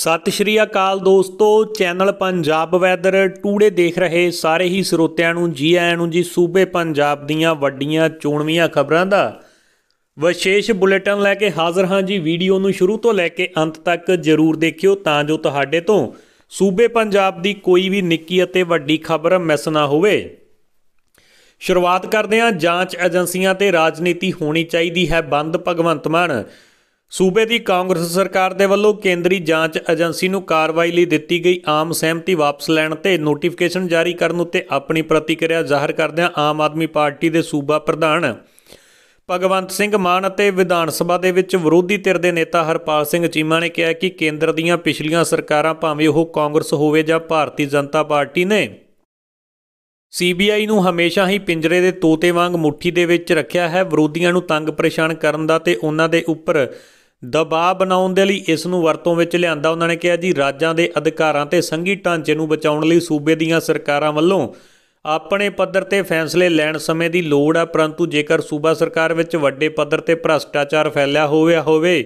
ਸਤਿ ਸ਼੍ਰੀ ਅਕਾਲ ਦੋਸਤੋ channel Punjab weather today ਦੇਖ ਰਹੇ ਸਾਰੇ ਹੀ ਸਰੋਤਿਆਂ ਨੂੰ ਜੀ ਆਇਆਂ ਨੂੰ ਜੀ ਸੂਬੇ ਪੰਜਾਬ ਦੀਆਂ ਵੱਡੀਆਂ ਚੋਣਵੀਆਂ ਖਬਰਾਂ ਦਾ ਵਿਸ਼ੇਸ਼ ਬੁਲੇਟਿਨ ਲੈ ਕੇ ਹਾਜ਼ਰ ਹਾਂ ਜੀ ਵੀਡੀਓ ਨੂੰ ਸ਼ੁਰੂ ਤੋਂ ਲੈ ਕੇ ਅੰਤ ਤੱਕ ਜ਼ਰੂਰ ਦੇਖਿਓ ਤਾਂ ਜੋ ਤੁਹਾਡੇ ਤੋਂ ਸੂਬੇ ਪੰਜਾਬ ਦੀ ਕੋਈ ਵੀ ਨਿੱਕੀ ਅਤੇ ਵੱਡੀ ਖਬਰ ਮਿਸ ਨਾ ਹੋਵੇ ਸ਼ੁਰੂਆਤ ਕਰਦੇ ਹਾਂ ਜਾਂਚ ਏਜੰਸੀਆਂ ਤੇ ਰਾਜਨੀਤੀ ਹੋਣੀ ਚਾਹੀਦੀ ਹੈ ਬੰਦ ਭਗਵੰਤ ਮਾਨ ਸੂਬੇ ਦੀ ਕਾਂਗਰਸ ਸਰਕਾਰ ਦੇ ਵੱਲੋਂ ਕੇਂਦਰੀ ਜਾਂਚ ਏਜੰਸੀ ਨੂੰ ਕਾਰਵਾਈ ਲਈ ਦਿੱਤੀ ਗਈ ਆਮ ਸਹਿਮਤੀ ਵਾਪਸ ਲੈਣ ਤੇ ਨੋਟੀਫਿਕੇਸ਼ਨ ਜਾਰੀ ਕਰਨ ਉੱਤੇ ਆਪਣੀ ਪ੍ਰਤੀਕਿਰਿਆ ਜ਼ਾਹਰ ਕਰਦਿਆਂ ਆਮ ਆਦਮੀ ਪਾਰਟੀ ਦੇ ਸੂਬਾ ਪ੍ਰਧਾਨ ਭਗਵੰਤ ਸਿੰਘ ਮਾਨ ਅਤੇ ਵਿਧਾਨ ਸਭਾ ਦੇ ਵਿੱਚ ਵਿਰੋਧੀ ਧਿਰ ਦੇ ਨੇਤਾ ਹਰਪਾਲ ਸਿੰਘ ਚੀਮਾ ਨੇ ਕਿਹਾ ਕਿ ਕੇਂਦਰ ਦੀਆਂ ਪਿਛਲੀਆਂ ਸਰਕਾਰਾਂ ਭਾਵੇਂ ਉਹ ਕਾਂਗਰਸ ਹੋਵੇ ਜਾਂ ਭਾਰਤੀ ਜਨਤਾ ਪਾਰਟੀ ਨੇ ਸੀਬੀਆਈ ਨੂੰ ਹਮੇਸ਼ਾ ਹੀ ਪਿੰਜਰੇ ਦੇ ਤੋਤੇ ਵਾਂਗ ਮੁੱਠੀ ਦੇ ਵਿੱਚ ਰੱਖਿਆ ਹੈ ਵਿਰੋਧੀਆਂ ਨੂੰ ਤੰਗ ਪਰੇਸ਼ਾਨ ਕਰਨ ਦਾ ਤੇ ਉਹਨਾਂ ਦੇ ਉੱਪਰ ਦਬਾਅ ਬਣਾਉਣ ਦੇ ਲਈ ਇਸ ਨੂੰ ਵਰਤੋਂ ਵਿੱਚ ਲਿਆਂਦਾ ਉਹਨਾਂ ਨੇ ਕਿਹਾ ਜੀ ਰਾਜਾਂ ਦੇ ਅਧਿਕਾਰਾਂ ਤੇ ਸੰਘੀ ਢਾਂਚੇ ਨੂੰ ਬਚਾਉਣ ਲਈ ਸੂਬੇ ਦੀਆਂ ਸਰਕਾਰਾਂ ਵੱਲੋਂ ਆਪਣੇ ਪੱਧਰ ਤੇ ਫੈਸਲੇ ਲੈਣ ਸਮੇਂ ਦੀ ਲੋੜ ਆ ਪਰੰਤੂ ਜੇਕਰ ਸੂਬਾ ਸਰਕਾਰ ਵਿੱਚ ਵੱਡੇ ਪੱਧਰ ਤੇ ਭ੍ਰਸ਼ਟਾਚਾਰ ਫੈਲਿਆ ਹੋਇਆ ਹੋਵੇ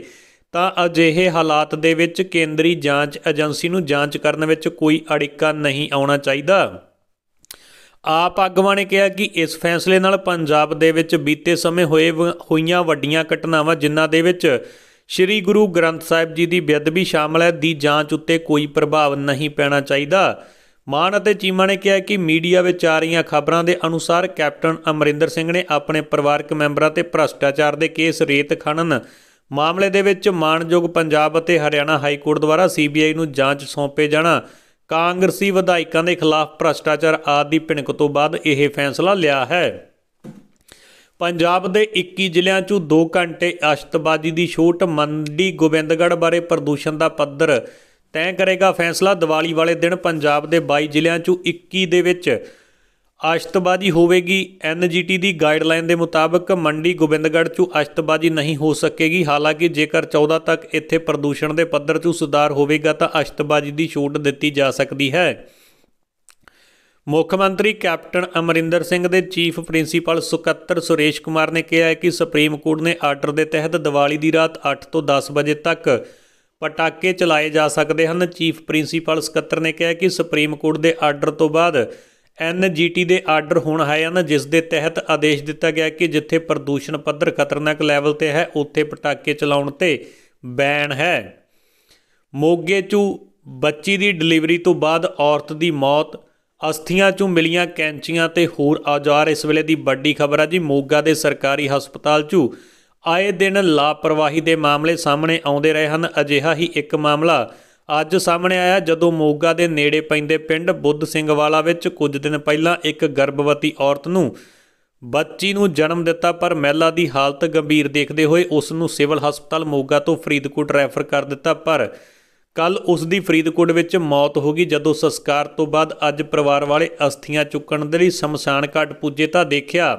ਤਾਂ ਅਜਿਹੇ ਹਾਲਾਤ ਦੇ ਵਿੱਚ ਕੇਂਦਰੀ ਜਾਂਚ ਏਜੰਸੀ ਨੂੰ ਜਾਂਚ ਕਰਨ ਵਿੱਚ ਕੋਈ ਅੜਿੱਕਾ ਨਹੀਂ ਆਉਣਾ ਚਾਹੀਦਾ ਆਪ ਆਗਵਾਂ ਨੇ ਕਿਹਾ ਕਿ ਇਸ ਫੈਸਲੇ ਨਾਲ ਪੰਜਾਬ ਦੇ ਵਿੱਚ ਬੀਤੇ ਸਮੇਂ ਹੋਏ ਹੋਈਆਂ ਵੱਡੀਆਂ ਘਟਨਾਵਾਂ ਜਿਨ੍ਹਾਂ ਦੇ ਵਿੱਚ ਸ੍ਰੀ ਗੁਰੂ ਗ੍ਰੰਥ ਸਾਹਿਬ ਜੀ ਦੀ ਬੇਅਦਬੀ ਸ਼ਾਮਲ ਹੈ ਦੀ ਜਾਂਚ ਉੱਤੇ ਕੋਈ ਪ੍ਰਭਾਵ ਨਹੀਂ ਪੈਣਾ ਚਾਹੀਦਾ ਮਾਨ ਅਤੇ ਚੀਮਾ ਨੇ ਕਿਹਾ ਕਿ ਮੀਡੀਆ ਵਿੱਚ ਆ ਰਹੀਆਂ ਖਬਰਾਂ ਦੇ ਅਨੁਸਾਰ ਕੈਪਟਨ ਅਮਰਿੰਦਰ ਸਿੰਘ ਨੇ ਆਪਣੇ ਪਰਿਵਾਰਕ ਮੈਂਬਰਾਂ ਤੇ ਭ੍ਰਸ਼ਟਾਚਾਰ ਦੇ ਕੇਸ ਰੇਤ ਖਣਨ ਮਾਮਲੇ ਦੇ ਵਿੱਚ ਮਾਨਯੋਗ ਪੰਜਾਬ ਅਤੇ ਹਰਿਆਣਾ ਹਾਈ ਕੋਰਟ ਦੁਆਰਾ ਸੀਬੀਆਈ ਨੂੰ ਜਾਂਚ ਸੌਂਪੇ ਜਾਣਾ ਕਾਂਗਰਸੀ ਵਿਧਾਇਕਾਂ ਦੇ ਖਿਲਾਫ ਭ੍ਰਸ਼ਟਾਚਾਰ ਆਦਿ ਦੀ ਭਿਣਕ ਤੋਂ ਬਾਅਦ ਇਹ ਫੈਸਲਾ ਲਿਆ ਹੈ ਪੰਜਾਬ ਦੇ 21 ਜ਼ਿਲ੍ਹਿਆਂ 'ਚੋਂ 2 ਘੰਟੇ ਅਸ਼ਤਬਾਜ਼ੀ ਦੀ ਛੋਟ ਮੰਡੀ ਗੋਬਿੰਦਗੜ੍ਹ ਬਾਰੇ ਪ੍ਰਦੂਸ਼ਣ ਦਾ ਪੱਧਰ ਤੈਅ ਕਰੇਗਾ ਫੈਸਲਾ ਦੀਵਾਲੀ ਵਾਲੇ ਦਿਨ ਪੰਜਾਬ ਦੇ 22 ਜ਼ਿਲ੍ਹਿਆਂ 'ਚੋਂ 21 ਦੇ ਵਿੱਚ ਅਸ਼ਤਬਾਜ਼ੀ ਹੋਵੇਗੀ ਐਨਜੀਟੀ ਦੀ ਗਾਈਡਲਾਈਨ ਦੇ ਮੁਤਾਬਕ ਮੰਡੀ ਗੋਬਿੰਦਗੜ੍ਹ 'ਚੋਂ ਅਸ਼ਤਬਾਜ਼ੀ ਨਹੀਂ ਹੋ ਸਕੇਗੀ ਹਾਲਾਂਕਿ ਜੇਕਰ 14 ਤੱਕ ਇੱਥੇ ਪ੍ਰਦੂਸ਼ਣ ਦੇ ਪੱਧਰ 'ਚ ਸੁਧਾਰ ਹੋਵੇਗਾ ਤਾਂ ਅਸ਼ਤਬਾਜ਼ੀ ਦੀ ਛੋਟ ਦਿੱਤੀ ਜਾ ਸਕਦੀ ਹੈ ਮੁੱਖ ਮੰਤਰੀ ਕੈਪਟਨ ਅਮਰਿੰਦਰ ਸਿੰਘ ਦੇ ਚੀਫ ਪ੍ਰਿੰਸੀਪਲ ਸੁਕੱਤਰ ਸੁਰੇਸ਼ ਕੁਮਾਰ ਨੇ ਕਿਹਾ ਹੈ ਕਿ ਸੁਪਰੀਮ ਕੋਰਟ ਨੇ ਆਰਡਰ ਦੇ ਤਹਿਤ ਦੀਵਾਲੀ ਦੀ ਰਾਤ 8 ਤੋਂ 10 ਵਜੇ ਤੱਕ ਪਟਾਕੇ ਚਲਾਏ ਜਾ ਸਕਦੇ ਹਨ ਚੀਫ ਪ੍ਰਿੰਸੀਪਲ ਸੁਕੱਤਰ ਨੇ ਕਿਹਾ ਕਿ ਸੁਪਰੀਮ ਕੋਰਟ ਦੇ ਆਰਡਰ ਤੋਂ ਬਾਅਦ ਐਨਜੀਟੀ ਦੇ ਆਰਡਰ ਹੁਣ ਆਏ ਹਨ ਜਿਸ ਦੇ ਤਹਿਤ ਆਦੇਸ਼ ਦਿੱਤਾ ਗਿਆ ਕਿ ਜਿੱਥੇ ਪ੍ਰਦੂਸ਼ਣ ਪੱਧਰ ਖਤਰਨਾਕ ਲੈਵਲ ਤੇ ਹੈ ਉੱਥੇ ਪਟਾਕੇ ਚਲਾਉਣ ਤੇ ਬੈਨ ਹੈ ਮੋਗੇ ਚੂ ਬੱਚੀ ਦੀ ਡਿਲੀਵਰੀ ਤੋਂ ਬਾਅਦ ਔਰਤ ਦੀ ਮੌਤ ਅਸਥੀਆਂ 'ਚੋਂ ਮਿਲੀਆਂ ਕੈਂਚੀਆਂ ਤੇ ਹੋਰ ਔਜ਼ਾਰ ਇਸ ਵੇਲੇ ਦੀ ਵੱਡੀ ਖਬਰ ਆ ਜੀ ਮੋਗਾ ਦੇ ਸਰਕਾਰੀ ਹਸਪਤਾਲ 'ਚ ਆਏ ਦਿਨ ਲਾਪਰਵਾਹੀ ਦੇ ਮਾਮਲੇ ਸਾਹਮਣੇ ਆਉਂਦੇ ਰਹੇ ਹਨ ਅਜਿਹਾ ਹੀ ਇੱਕ ਮਾਮਲਾ ਅੱਜ ਸਾਹਮਣੇ ਆਇਆ ਜਦੋਂ ਮੋਗਾ ਦੇ ਨੇੜੇ ਪੈਂਦੇ ਪਿੰਡ ਬੁੱਧ ਸਿੰਘ ਵਾਲਾ ਵਿੱਚ ਕੁਝ ਦਿਨ ਪਹਿਲਾਂ ਇੱਕ ਗਰਭਵਤੀ ਔਰਤ ਨੂੰ ਬੱਚੀ ਨੂੰ ਜਨਮ ਦਿੱਤਾ ਪਰ ਮਹਿਲਾ ਦੀ ਹਾਲਤ ਗੰਭੀਰ ਦੇਖਦੇ ਹੋਏ ਉਸ ਨੂੰ ਸਿਵਲ ਹਸਪਤਾਲ ਮੋਗਾ ਤੋਂ ਫਰੀਦਕੋਟ ਰੈਫਰ ਕਰ ਦਿੱਤਾ ਪਰ ਕੱਲ ਉਸ ਦੀ ਫਰੀਦਕੋਟ ਵਿੱਚ ਮੌਤ ਹੋ ਗਈ ਜਦੋਂ ਸੰਸਕਾਰ ਤੋਂ ਬਾਅਦ ਅੱਜ ਪਰਿਵਾਰ ਵਾਲੇ ਅਸਥੀਆਂ ਚੁੱਕਣ ਦੇ ਲਈ ਸ਼ਮਸ਼ਾਨ ਘਾਟ ਪੁੱਜੇ ਤਾਂ ਦੇਖਿਆ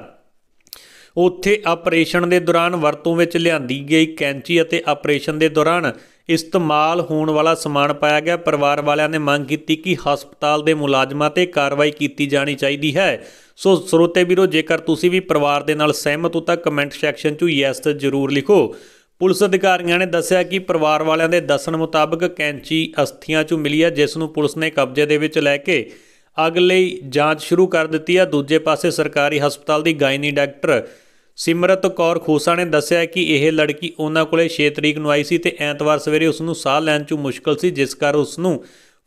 ਉੱਥੇ ਆਪਰੇਸ਼ਨ ਦੇ ਦੌਰਾਨ ਵਰਤੋਂ ਵਿੱਚ ਲਿਆਂਦੀ ਗਈ ਕੈਂਚੀ ਅਤੇ ਆਪਰੇਸ਼ਨ ਦੇ ਦੌਰਾਨ ਇਸਤੇਮਾਲ ਹੋਣ ਵਾਲਾ ਸਮਾਨ ਪਾਇਆ ਗਿਆ ਪਰਿਵਾਰ ਵਾਲਿਆਂ ਨੇ ਮੰਗ ਕੀਤੀ ਕਿ ਹਸਪਤਾਲ ਦੇ ਮੁਲਾਜ਼ਮਾਂ ਤੇ ਕਾਰਵਾਈ ਕੀਤੀ ਜਾਣੀ ਚਾਹੀਦੀ ਹੈ ਸੋ ਸਰੋਤੇ ਵੀਰੋ ਜੇਕਰ ਤੁਸੀਂ ਵੀ ਪਰਿਵਾਰ ਦੇ ਨਾਲ ਸਹਿਮਤ ਹੋ ਤਾਂ ਕਮੈਂਟ ਸੈਕਸ਼ਨ 'ਚ ਯੈਸ ਜ਼ਰੂਰ ਲਿਖੋ ਪੁਲਿਸ ਅਧਿਕਾਰੀਆਂ ਨੇ ਦੱਸਿਆ ਕਿ ਪਰਿਵਾਰ ਵਾਲਿਆਂ ਦੇ ਦੱਸਣ ਮੁਤਾਬਕ ਕੈਂਚੀ ਅਸਥੀਆਂ 'ਚੋਂ ਮਿਲੀ ਹੈ ਜਿਸ ਨੂੰ ਪੁਲਿਸ ਨੇ ਕਬਜ਼ੇ ਦੇ ਵਿੱਚ ਲੈ ਕੇ ਅਗਲੇ ਜਾਂਚ ਸ਼ੁਰੂ ਕਰ ਦਿੱਤੀ ਹੈ ਦੂਜੇ ਪਾਸੇ ਸਰਕਾਰੀ ਹਸਪਤਾਲ ਦੀ ਗਾਇਨੀ ਡਾਕਟਰ ਸਿਮਰਤ ਕੌਰ ਖੋਸਾ ਨੇ ਦੱਸਿਆ ਕਿ ਇਹ ਲੜਕੀ ਉਹਨਾਂ ਕੋਲੇ 6 ਤਰੀਕ ਨੂੰ ਆਈ ਸੀ ਤੇ ਐਤਵਾਰ ਸਵੇਰੇ ਉਸ ਨੂੰ ਸਾਹ ਲੈਣ 'ਚ ਮੁਸ਼ਕਲ ਸੀ ਜਿਸ ਕਾਰਨ ਉਸ ਨੂੰ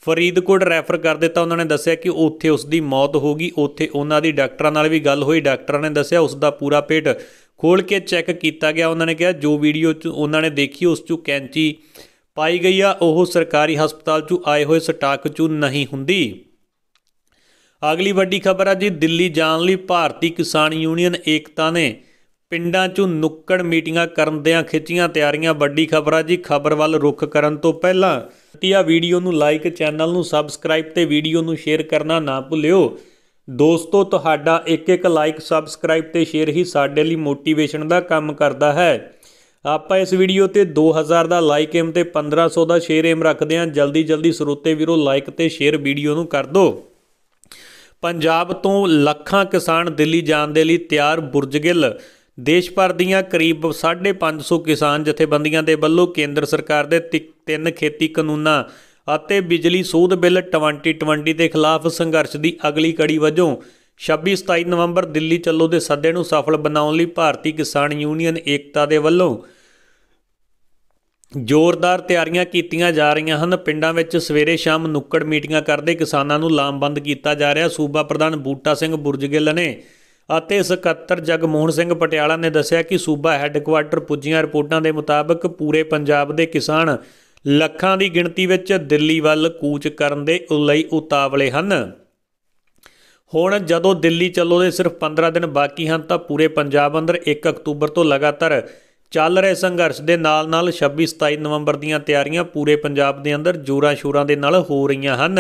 ਫਰੀਦਕੋਟ ਰੈਫਰ ਕਰ ਦਿੱਤਾ ਉਹਨਾਂ ਨੇ ਦੱਸਿਆ ਕਿ ਉੱਥੇ ਉਸ ਦੀ ਮੌਤ ਹੋ ਗਈ ਉੱਥੇ ਉਹਨਾਂ ਦੀ ਡਾਕਟਰਾਂ ਨਾਲ ਵੀ ਗੱਲ ਹੋਈ ਡਾਕਟਰਾਂ ਨੇ ਦੱਸਿਆ ਉਸ ਦਾ ਪੂਰਾ ਪੇਟ ਖੋਲ ਕੇ ਚੈੱਕ ਕੀਤਾ ਗਿਆ ਉਹਨਾਂ ਨੇ ਕਿਹਾ ਜੋ ਵੀਡੀਓ ਚ ਉਹਨਾਂ ਨੇ ਦੇਖੀ ਉਸ ਚ ਕੈਂਚੀ ਪਾਈ ਗਈ ਆ ਉਹ ਸਰਕਾਰੀ ਹਸਪਤਾਲ ਚ ਆਏ ਹੋਏ ਸਟਾਕ ਚ ਨਹੀਂ ਹੁੰਦੀ ਅਗਲੀ ਵੱਡੀ ਖਬਰ ਆ ਜੀ ਦਿੱਲੀ ਜਾਣ ਲਈ ਭਾਰਤੀ ਕਿਸਾਨ ਯੂਨੀਅਨ ਏਕਤਾ ਨੇ ਪਿੰਡਾਂ ਚੋਂ ਨੁੱਕੜ ਮੀਟਿੰਗਾਂ ਕਰਨ ਦਿਆਂ ਖਿੱਚੀਆਂ ਤਿਆਰੀਆਂ ਵੱਡੀ ਖਬਰ ਆ ਜੀ ਖਬਰ ਵੱਲ ਰੁਖ ਕਰਨ ਤੋਂ ਪਹਿਲਾਂ ਆ ਵੀਡੀਓ ਨੂੰ ਲਾਈਕ ਚੈਨਲ ਨੂੰ ਸਬਸਕ੍ਰਾਈਬ ਤੇ ਵੀਡੀਓ ਨੂੰ ਸ਼ੇਅਰ ਕਰਨਾ ਨਾ ਭੁੱਲਿਓ ਦੋਸਤੋ ਤੁਹਾਡਾ ਇੱਕ ਇੱਕ ਲਾਈਕ ਸਬਸਕ੍ਰਾਈਬ ਤੇ ਸ਼ੇਅਰ ਹੀ ਸਾਡੇ ਲਈ ਮੋਟੀਵੇਸ਼ਨ ਦਾ ਕੰਮ ਕਰਦਾ ਹੈ ਆਪਾਂ ਇਸ ਵੀਡੀਓ ਤੇ 2000 ਦਾ ਲਾਈਕ ਏਮ ਤੇ 1500 ਦਾ ਸ਼ੇਅਰ ਏਮ ਰੱਖਦੇ ਹਾਂ ਜਲਦੀ ਜਲਦੀ ਸਰੋਤੇ ਵੀਰੋ ਲਾਈਕ ਤੇ ਸ਼ੇਅਰ ਵੀਡੀਓ ਨੂੰ ਕਰ ਦਿਓ ਪੰਜਾਬ ਤੋਂ ਲੱਖਾਂ ਕਿਸਾਨ ਦਿੱਲੀ ਜਾਣ ਦੇ ਲਈ ਤਿਆਰ ਬੁਰਜਗਿੱਲ ਦੇਸ਼ ਭਰ ਦੀਆਂ ਕਰੀਬ 550 ਕਿਸਾਨ ਜਥੇਬੰਦੀਆਂ ਦੇ ਵੱਲੋਂ ਕੇਂਦਰ ਸਰਕਾਰ ਦੇ ਤਿੰਨ ਖੇਤੀ ਕਾਨੂੰਨਾਂ ਅਤੇ ਬਿਜਲੀ ਸੋਧ ਬਿੱਲ 2020 ਦੇ ਖਿਲਾਫ ਸੰਘਰਸ਼ ਦੀ ਅਗਲੀ ਕੜੀ ਵਜੋਂ 26 27 ਨਵੰਬਰ ਦਿੱਲੀ ਚੱਲੋ ਦੇ ਸੱਦੇ ਨੂੰ ਸਫਲ ਬਣਾਉਣ ਲਈ ਭਾਰਤੀ ਕਿਸਾਨ ਯੂਨੀਅਨ ਏਕਤਾ ਦੇ ਵੱਲੋਂ ਜ਼ੋਰਦਾਰ ਤਿਆਰੀਆਂ ਕੀਤੀਆਂ ਜਾ ਰਹੀਆਂ ਹਨ ਪਿੰਡਾਂ ਵਿੱਚ ਸਵੇਰੇ ਸ਼ਾਮ ਨੁੱਕੜ ਮੀਟਿੰਗਾਂ ਕਰਦੇ ਕਿਸਾਨਾਂ ਨੂੰ ਲਾਮਬੰਦ ਕੀਤਾ ਜਾ ਰਿਹਾ ਸੂਬਾ ਪ੍ਰਧਾਨ ਬੂਟਾ ਸਿੰਘ ਬੁਰਜਗਿੱਲ ਨੇ ਅਤੇ ਸਕੱਤਰ ਜਗਮੋਹਨ ਸਿੰਘ ਪਟਿਆਲਾ ਨੇ ਦੱਸਿਆ ਕਿ ਸੂਬਾ ਹੈੱਡਕੁਆਰਟਰ ਪੁੱਜੀਆਂ ਰਿਪੋਰਟਾਂ ਦੇ ਮੁਤਾਬਕ ਪੂਰੇ ਪੰਜਾਬ ਦੇ ਕਿਸਾਨ ਲੱਖਾਂ ਦੀ ਗਿਣਤੀ ਵਿੱਚ ਦਿੱਲੀ ਵੱਲ ਕੂਚ ਕਰਨ ਦੇ ਲਈ ਉਤਾਵਲੇ ਹਨ ਹੁਣ ਜਦੋਂ ਦਿੱਲੀ ਚੱਲੋ ਦੇ ਸਿਰਫ 15 ਦਿਨ ਬਾਕੀ ਹਨ ਤਾਂ ਪੂਰੇ ਪੰਜਾਬ ਅੰਦਰ 1 ਅਕਤੂਬਰ ਤੋਂ ਲਗਾਤਾਰ ਚੱਲ ਰਹੇ ਸੰਘਰਸ਼ ਦੇ ਨਾਲ-ਨਾਲ 26 27 ਨਵੰਬਰ ਦੀਆਂ ਤਿਆਰੀਆਂ ਪੂਰੇ ਪੰਜਾਬ ਦੇ ਅੰਦਰ ਜੋਰਾਂ-ਸ਼ੋਰਾਂ ਦੇ ਨਾਲ ਹੋ ਰਹੀਆਂ ਹਨ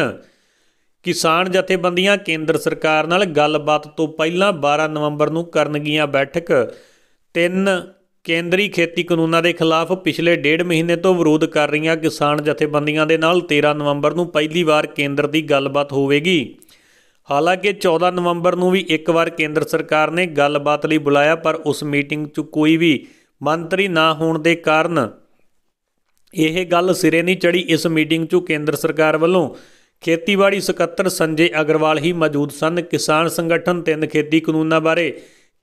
ਕਿਸਾਨ ਜਥੇਬੰਦੀਆਂ ਕੇਂਦਰ ਸਰਕਾਰ ਨਾਲ ਗੱਲਬਾਤ ਤੋਂ ਪਹਿਲਾਂ 12 ਨਵੰਬਰ ਨੂੰ ਕਰਨਗੀਆਂ ਬੈਠਕ ਤਿੰਨ ਕੇਂਦਰੀ ਖੇਤੀ ਕਾਨੂੰਨਾਂ ਦੇ ਖਿਲਾਫ ਪਿਛਲੇ ਡੇਢ ਮਹੀਨੇ ਤੋਂ ਵਿਰੋਧ ਕਰ ਰਹੀਆਂ ਕਿਸਾਨ ਜਥੇਬੰਦੀਆਂ ਦੇ ਨਾਲ 13 ਨਵੰਬਰ ਨੂੰ ਪਹਿਲੀ ਵਾਰ ਕੇਂਦਰ ਦੀ ਗੱਲਬਾਤ ਹੋਵੇਗੀ ਹਾਲਾਂਕਿ 14 ਨਵੰਬਰ ਨੂੰ ਵੀ ਇੱਕ ਵਾਰ ਕੇਂਦਰ ਸਰਕਾਰ ਨੇ ਗੱਲਬਾਤ ਲਈ ਬੁਲਾਇਆ ਪਰ ਉਸ ਮੀਟਿੰਗ 'ਚ ਕੋਈ ਵੀ ਮੰਤਰੀ ਨਾ ਹੋਣ ਦੇ ਕਾਰਨ ਇਹ ਗੱਲ ਸਿਰੇ ਨਹੀਂ ਚੜੀ ਇਸ ਮੀਟਿੰਗ 'ਚ ਕੇਂਦਰ ਸਰਕਾਰ ਵੱਲੋਂ ਖੇਤੀਬਾੜੀ ਸਕੱਤਰ ਸੰਜੇ ਅਗਰਵਾਲ ਹੀ ਮੌਜੂਦ ਸਨ ਕਿਸਾਨ ਸੰਗਠਨ ਤਿੰਨ ਖੇਤੀ ਕਾਨੂੰਨਾਂ ਬਾਰੇ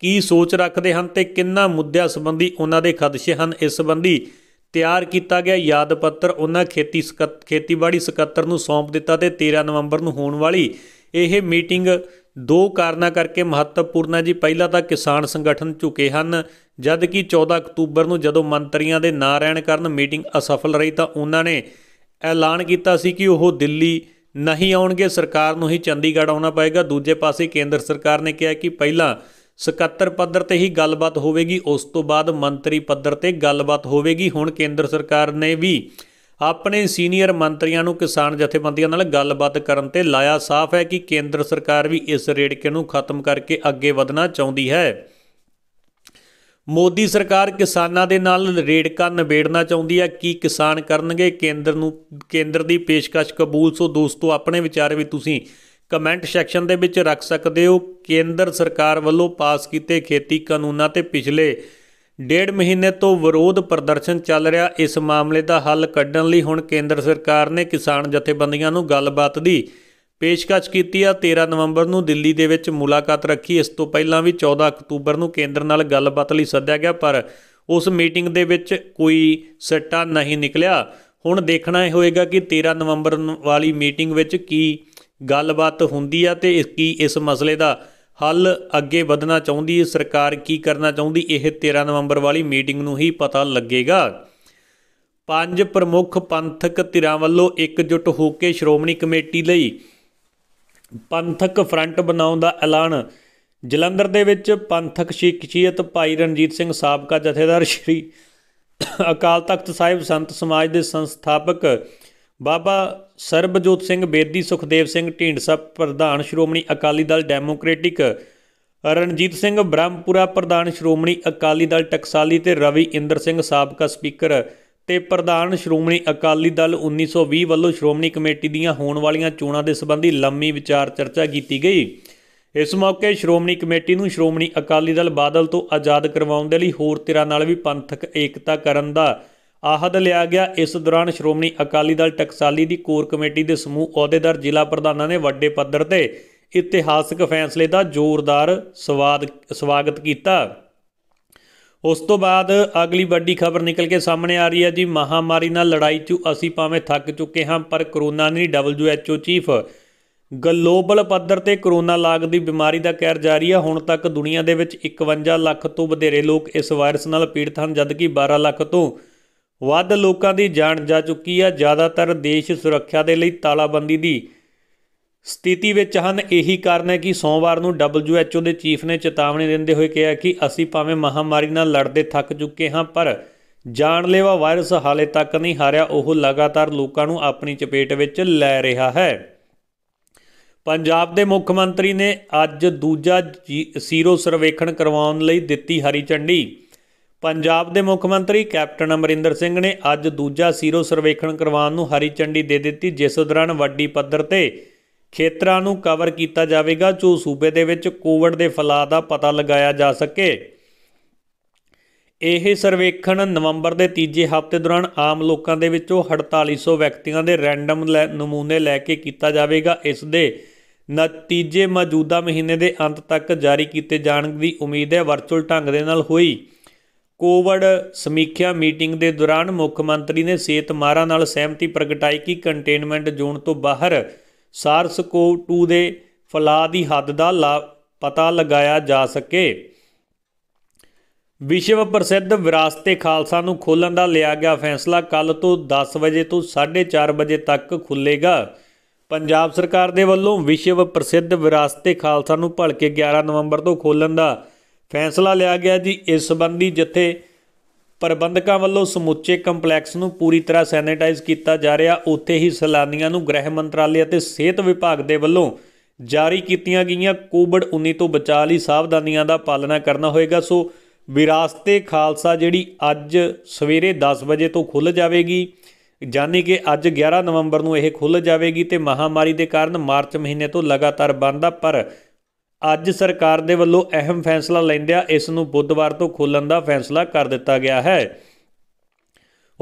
ਕੀ ਸੋਚ ਰੱਖਦੇ ਹਨ ਤੇ ਕਿੰਨਾ ਮੁੱਦਿਆਂ ਸੰਬੰਧੀ ਉਹਨਾਂ ਦੇ ਖਦਸ਼ੇ ਹਨ ਇਸ ਸੰਬੰਧੀ ਤਿਆਰ ਕੀਤਾ ਗਿਆ ਯਾਦ ਪੱਤਰ ਉਹਨਾਂ ਖੇਤੀ ਖੇਤੀਬਾੜੀ ਸਕੱਤਰ ਨੂੰ ਸੌਂਪ ਦਿੱਤਾ ਤੇ 13 ਨਵੰਬਰ ਨੂੰ ਹੋਣ ਵਾਲੀ ਇਹ ਮੀਟਿੰਗ ਦੋ ਕਾਰਨਾ ਕਰਕੇ ਮਹੱਤਵਪੂਰਨ ਹੈ ਜੀ ਪਹਿਲਾ ਤਾਂ ਕਿਸਾਨ ਸੰਗਠਨ ਝੁਕੇ ਹਨ ਜਦ ਕਿ 14 ਅਕਤੂਬਰ ਨੂੰ ਜਦੋਂ ਮੰਤਰੀਆਂ ਦੇ ਨਾਂ ਰਹਿਣ ਕਰਨ ਮੀਟਿੰਗ ਅਸਫਲ ਰਹੀ ਤਾਂ ਉਹਨਾਂ ਨੇ ਐਲਾਨ ਕੀਤਾ ਸੀ ਕਿ ਉਹ ਦਿੱਲੀ ਨਹੀਂ ਆਉਣਗੇ ਸਰਕਾਰ ਨੂੰ ਹੀ ਚੰਡੀਗੜ੍ਹ ਆਉਣਾ ਪਏਗਾ ਦੂਜੇ ਪਾਸੇ ਕੇਂਦਰ ਸਰਕਾਰ ਨੇ ਕਿਹਾ ਕਿ ਪਹਿਲਾਂ ਸਕੱਤਰ ਪੱਧਰ ਤੇ ਹੀ ਗੱਲਬਾਤ ਹੋਵੇਗੀ ਉਸ ਤੋਂ ਬਾਅਦ ਮੰਤਰੀ ਪੱਧਰ ਤੇ ਗੱਲਬਾਤ ਹੋਵੇਗੀ ਹੁਣ ਕੇਂਦਰ ਸਰਕਾਰ ਨੇ ਵੀ ਆਪਣੇ ਸੀਨੀਅਰ ਮੰਤਰੀਆਂ ਨੂੰ ਕਿਸਾਨ ਜਥੇਬੰਦੀਆਂ ਨਾਲ ਗੱਲਬਾਤ ਕਰਨ ਤੇ ਲਾਇਆ ਸਾਫ਼ ਹੈ ਕਿ ਕੇਂਦਰ ਸਰਕਾਰ ਵੀ ਇਸ ਰੇੜਕੇ ਨੂੰ ਖਤਮ ਕਰਕੇ ਅੱਗੇ ਵਧਣਾ ਚਾਹੁੰਦੀ ਹੈ ਮੋਦੀ ਸਰਕਾਰ ਕਿਸਾਨਾਂ ਦੇ ਨਾਲ ਰੇੜਕਾ ਨਿਬੇੜਨਾ ਚਾਹੁੰਦੀ ਹੈ ਕਿ ਕਿਸਾਨ ਕਰਨਗੇ ਕੇਂਦਰ ਨੂੰ ਕੇਂਦਰ ਦੀ ਪੇਸ਼ਕਸ਼ ਕਬੂਲ ਸੋ ਦੋਸਤੋ ਆਪਣੇ ਵਿਚਾਰ ਵੀ ਤੁਸੀਂ ਕਮੈਂਟ ਸੈਕਸ਼ਨ ਦੇ ਵਿੱਚ ਰੱਖ ਸਕਦੇ ਹੋ ਕੇਂਦਰ ਸਰਕਾਰ ਵੱਲੋਂ ਪਾਸ ਕੀਤੇ ਖੇਤੀ ਕਾਨੂੰਨਾਂ ਤੇ ਪਿਛਲੇ ਡੇਢ ਮਹੀਨੇ ਤੋਂ ਵਿਰੋਧ ਪ੍ਰਦਰਸ਼ਨ ਚੱਲ ਰਿਹਾ ਇਸ ਮਾਮਲੇ ਦਾ ਹੱਲ ਕੱਢਣ ਲਈ ਹੁਣ ਕੇਂਦਰ ਸਰਕਾਰ ਨੇ ਕਿਸਾਨ ਜਥੇਬੰਦੀਆਂ ਨੂੰ ਗੱਲਬਾਤ ਦੀ ਪੇਸ਼ਕਸ਼ ਕੀਤੀ ਆ 13 ਨਵੰਬਰ ਨੂੰ ਦਿੱਲੀ ਦੇ ਵਿੱਚ ਮੁਲਾਕਾਤ ਰੱਖੀ ਇਸ ਤੋਂ ਪਹਿਲਾਂ ਵੀ 14 ਅਕਤੂਬਰ ਨੂੰ ਕੇਂਦਰ ਨਾਲ ਗੱਲਬਾਤ ਲਈ ਸੱਦਿਆ ਗਿਆ ਪਰ ਉਸ ਮੀਟਿੰਗ ਦੇ ਵਿੱਚ ਕੋਈ ਸੱਟਾ ਨਹੀਂ ਨਿਕਲਿਆ ਹੁਣ ਦੇਖਣਾ ਹੋਏਗਾ ਕਿ 13 ਨਵੰਬਰ ਵਾਲੀ ਮੀਟਿੰਗ ਵਿੱਚ ਕੀ ਗੱਲਬਾਤ ਹੁੰਦੀ ਆ ਤੇ ਕੀ ਇਸ ਮਸਲੇ ਦਾ ਹੱਲ ਅੱਗੇ ਵਧਣਾ ਚਾਹੁੰਦੀ ਹੈ ਸਰਕਾਰ ਕੀ ਕਰਨਾ ਚਾਹੁੰਦੀ ਇਹ 13 ਨਵੰਬਰ ਵਾਲੀ ਮੀਟਿੰਗ ਨੂੰ ਹੀ ਪਤਾ ਲੱਗੇਗਾ ਪੰਜ ਪ੍ਰਮੁੱਖ ਪੰਥਕ ਧਿਰਾਂ ਵੱਲੋਂ ਇਕਜੁੱਟ ਹੋ ਕੇ ਸ਼੍ਰੋਮਣੀ ਕਮੇਟੀ ਲਈ ਪੰਥਕ ਫਰੰਟ ਬਣਾਉਣ ਦਾ ਐਲਾਨ ਜਲੰਧਰ ਦੇ ਵਿੱਚ ਪੰਥਕ ਸ਼ਿਕਸ਼ੀਅਤ ਭਾਈ ਰਣਜੀਤ ਸਿੰਘ ਸਾਬਕਾ ਜਥੇਦਾਰ ਸ਼੍ਰੀ ਅਕਾਲ ਤਖਤ ਸਾਹਿਬ ਸੰਤ ਸਮਾਜ ਦੇ ਸੰਸਥਾਪਕ ਬਾਬਾ ਸਰਬਜੋਤ ਸਿੰਘ ਬੇਦੀ ਸੁਖਦੇਵ ਸਿੰਘ ਢੀਂਡਸਾ ਪ੍ਰਧਾਨ ਸ਼੍ਰੋਮਣੀ ਅਕਾਲੀ ਦਲ ਡੈਮੋਕ੍ਰੈਟਿਕ ਰਣਜੀਤ ਸਿੰਘ ਬ੍ਰਹਮਪੁਰਾ ਪ੍ਰਧਾਨ ਸ਼੍ਰੋਮਣੀ ਅਕਾਲੀ ਦਲ ਟਕਸਾਲੀ ਤੇ ਰਵੀ ਇੰਦਰ ਸਿੰਘ ਸਾਬਕਾ ਸਪੀਕਰ ਤੇ ਪ੍ਰਧਾਨ ਸ਼੍ਰੋਮਣੀ ਅਕਾਲੀ ਦਲ 1920 ਵੱਲੋਂ ਸ਼੍ਰੋਮਣੀ ਕਮੇਟੀ ਦੀਆਂ ਹੋਣ ਵਾਲੀਆਂ ਚੋਣਾਂ ਦੇ ਸੰਬੰਧੀ ਲੰਮੀ ਵਿਚਾਰ ਚਰਚਾ ਕੀਤੀ ਗਈ ਇਸ ਮੌਕੇ ਸ਼੍ਰੋਮਣੀ ਕਮੇਟੀ ਨੂੰ ਸ਼੍ਰੋਮਣੀ ਅਕਾਲੀ ਦਲ ਬਾਦਲ ਤੋਂ ਆਜ਼ਾਦ ਕਰਵਾਉਣ ਦੇ ਲਈ ਹੋਰ ਤਿਰਾਂ ਨਾਲ ਵੀ ਪੰਥਕ ਏਕਤਾ ਕਰਨ ਦਾ ਆਹਦ ਲਿਆ ਗਿਆ ਇਸ ਦੌਰਾਨ ਸ਼੍ਰੋਮਣੀ ਅਕਾਲੀ ਦਲ ਟਕਸਾਲੀ ਦੀ ਕੋਰ ਕਮੇਟੀ ਦੇ ਸਮੂਹ ਅਹੁਦੇਦਾਰ ਜ਼ਿਲ੍ਹਾ ਪ੍ਰਧਾਨਾਂ ਨੇ ਵੱਡੇ ਪੱਧਰ ਤੇ ਇਤਿਹਾਸਕ ਫੈਸਲੇ ਦਾ ਜ਼ੋਰਦਾਰ ਸਵਾਦ ਸਵਾਗਤ ਕੀਤਾ ਉਸ ਤੋਂ ਬਾਅਦ ਅਗਲੀ ਵੱਡੀ ਖਬਰ ਨਿਕਲ ਕੇ ਸਾਹਮਣੇ ਆ ਰਹੀ ਹੈ ਜੀ ਮਹਾਮਾਰੀ ਨਾਲ ਲੜਾਈ 'ਚ ਅਸੀਂ ਭਾਵੇਂ ਥੱਕ ਚੁੱਕੇ ਹਾਂ ਪਰ ਕਰੋਨਾ ਨਹੀਂ WHO ਚੀਫ ਗਲੋਬਲ ਪੱਧਰ ਤੇ ਕਰੋਨਾ ਲਾਗ ਦੀ ਬਿਮਾਰੀ ਦਾ ਕਹਿਰ ਜਾਰੀ ਹੈ ਹੁਣ ਤੱਕ ਦੁਨੀਆ ਦੇ ਵਿੱਚ 51 ਲੱਖ ਤੋਂ ਵਧੇਰੇ ਲੋਕ ਇਸ ਵਾਇਰਸ ਨਾਲ ਪੀੜਤ ਹਨ ਜਦਕਿ 12 ਲੱਖ ਤੋਂ ਵੱਧ ਲੋਕਾਂ ਦੀ ਜਾਨ ਜਾ ਚੁੱਕੀ ਆ ਜ਼ਿਆਦਾਤਰ ਦੇਸ਼ ਸੁਰੱਖਿਆ ਦੇ ਲਈ ਤਾਲਾਬੰਦੀ ਦੀ ਸਥਿਤੀ ਵਿੱਚ ਹਨ ਇਹੀ ਕਾਰਨ ਹੈ ਕਿ ਸੋਮਵਾਰ ਨੂੰ WHO ਦੇ ਚੀਫ ਨੇ ਚੇਤਾਵਨੀ ਦਿੰਦੇ ਹੋਏ ਕਿਹਾ ਕਿ ਅਸੀਂ ਭਾਵੇਂ ਮਹਾਮਾਰੀ ਨਾਲ ਲੜਦੇ ਥੱਕ ਚੁੱਕੇ ਹਾਂ ਪਰ ਜਾਨਲੇਵਾ ਵਾਇਰਸ ਹਾਲੇ ਤੱਕ ਨਹੀਂ ਹਾਰਿਆ ਉਹ ਲਗਾਤਾਰ ਲੋਕਾਂ ਨੂੰ ਆਪਣੀ ਚਪੇਟ ਵਿੱਚ ਲੈ ਰਿਹਾ ਹੈ ਪੰਜਾਬ ਦੇ ਮੁੱਖ ਮੰਤਰੀ ਨੇ ਅੱਜ ਦੂਜਾ ਸੀਰੋ ਸਰਵੇਖਣ ਕਰਵਾਉਣ ਲਈ ਦਿੱਤੀ ਹਰੀ ਝੰਡੀ ਪੰਜਾਬ ਦੇ ਮੁੱਖ ਮੰਤਰੀ ਕੈਪਟਨ ਅਮਰਿੰਦਰ ਸਿੰਘ ਨੇ ਅੱਜ ਦੂਜਾ ਸੀਰੋ ਸਰਵੇਖਣ ਕਰਵਾਉਣ ਨੂੰ ਹਰੀ ਚੰਡੀ ਦੇ ਦਿੱਤੀ ਜਿਸ ਦੌਰਾਨ ਵੱਡੀ ਪੱਧਰ ਤੇ ਖੇਤਰਾਂ ਨੂੰ ਕਵਰ ਕੀਤਾ ਜਾਵੇਗਾ ਜੋ ਸੂਬੇ ਦੇ ਵਿੱਚ ਕੋਵਿਡ ਦੇ ਫੈਲਾਅ ਦਾ ਪਤਾ ਲਗਾਇਆ ਜਾ ਸਕੇ ਇਹ ਸਰਵੇਖਣ ਨਵੰਬਰ ਦੇ ਤੀਜੇ ਹਫ਼ਤੇ ਦੌਰਾਨ ਆਮ ਲੋਕਾਂ ਦੇ ਵਿੱਚੋਂ 4800 ਵਿਅਕਤੀਆਂ ਦੇ ਰੈਂਡਮ ਨਮੂਨੇ ਲੈ ਕੇ ਕੀਤਾ ਜਾਵੇਗਾ ਇਸ ਦੇ ਨਤੀਜੇ ਮੌਜੂਦਾ ਮਹੀਨੇ ਦੇ ਅੰਤ ਤੱਕ ਜਾਰੀ ਕੀਤੇ ਜਾਣ ਦੀ ਉਮੀਦ ਹੈ ਵਰਚੁਅਲ ਢੰਗ ਦੇ ਨਾਲ ਹੋਈ ਕੋਵਿਡ ਸਮੀਖਿਆ ਮੀਟਿੰਗ ਦੇ ਦੌਰਾਨ ਮੁੱਖ ਮੰਤਰੀ ਨੇ ਸਿਹਤ ਮਾਰਾਂ ਨਾਲ ਸਹਿਮਤੀ ਪ੍ਰਗਟਾਈ ਕਿ ਕੰਟੇਨਮੈਂਟ ਜ਼ੋਨ ਤੋਂ ਬਾਹਰ SARS-CoV-2 ਦੇ ਫਲਾ ਦੀ ਹੱਦ ਦਾ ਪਤਾ ਲਗਾਇਆ ਜਾ ਸਕੇ ਵਿਸ਼ਵ ਪ੍ਰਸਿੱਧ ਵਿਰਾਸਤੇ ਖਾਲਸਾ ਨੂੰ ਖੋਲਣ ਦਾ ਲਿਆ ਗਿਆ ਫੈਸਲਾ ਕੱਲ ਤੋਂ 10 ਵਜੇ ਤੋਂ 4:30 ਵਜੇ ਤੱਕ ਖੁੱਲੇਗਾ ਪੰਜਾਬ ਸਰਕਾਰ ਦੇ ਵੱਲੋਂ ਵਿਸ਼ਵ ਪ੍ਰਸਿੱਧ ਵਿਰਾਸਤੇ ਖਾਲਸਾ ਨੂੰ ਭਲਕੇ 11 ਨਵੰਬਰ ਤੋਂ ਖੋਲਣ ਦਾ ਫੈਸਲਾ ਲਿਆ ਗਿਆ ਜੀ ਇਸ ਸੰਬੰਧੀ ਜਿੱਥੇ ਪ੍ਰਬੰਧਕਾਂ ਵੱਲੋਂ ਸਮੁੱਚੇ ਕੰਪਲੈਕਸ ਨੂੰ ਪੂਰੀ ਤਰ੍ਹਾਂ ਸੈਨੇਟਾਈਜ਼ ਕੀਤਾ ਜਾ ਰਿਹਾ ਉੱਥੇ ਹੀ ਸੈਲਾਨੀਆਂ ਨੂੰ ਗ੍ਰਹਿ ਮੰਤਰਾਲੇ ਅਤੇ ਸਿਹਤ ਵਿਭਾਗ ਦੇ ਵੱਲੋਂ ਜਾਰੀ ਕੀਤੀਆਂ ਗਈਆਂ ਕੋਵਿਡ-19 ਤੋਂ ਬਚਾਅ ਲਈ ਸਾਵਧਾਨੀਆਂ ਦਾ ਪਾਲਣਾ ਕਰਨਾ ਹੋਵੇਗਾ ਸੋ ਵਿਰਾਸਤੇ ਖਾਲਸਾ ਜਿਹੜੀ ਅੱਜ ਸਵੇਰੇ 10 ਵਜੇ ਤੋਂ ਖੁੱਲ ਜਾਵੇਗੀ ਜਾਨੀ ਕਿ ਅੱਜ 11 ਨਵੰਬਰ ਨੂੰ ਇਹ ਖੁੱਲ ਜਾਵੇਗੀ ਤੇ ਮਹਾਮਾਰੀ ਦੇ ਕਾਰਨ ਮਾਰਚ ਮਹੀਨੇ ਤੋਂ ਲਗਾਤਾਰ ਬੰਦ ਆ ਪਰ ਅੱਜ ਸਰਕਾਰ ਦੇ ਵੱਲੋਂ ਅਹਿਮ ਫੈਸਲਾ ਲੈਂਦਿਆਂ ਇਸ ਨੂੰ ਬੁੱਧਵਾਰ ਤੋਂ ਖੋਲਣ ਦਾ ਫੈਸਲਾ ਕਰ ਦਿੱਤਾ ਗਿਆ ਹੈ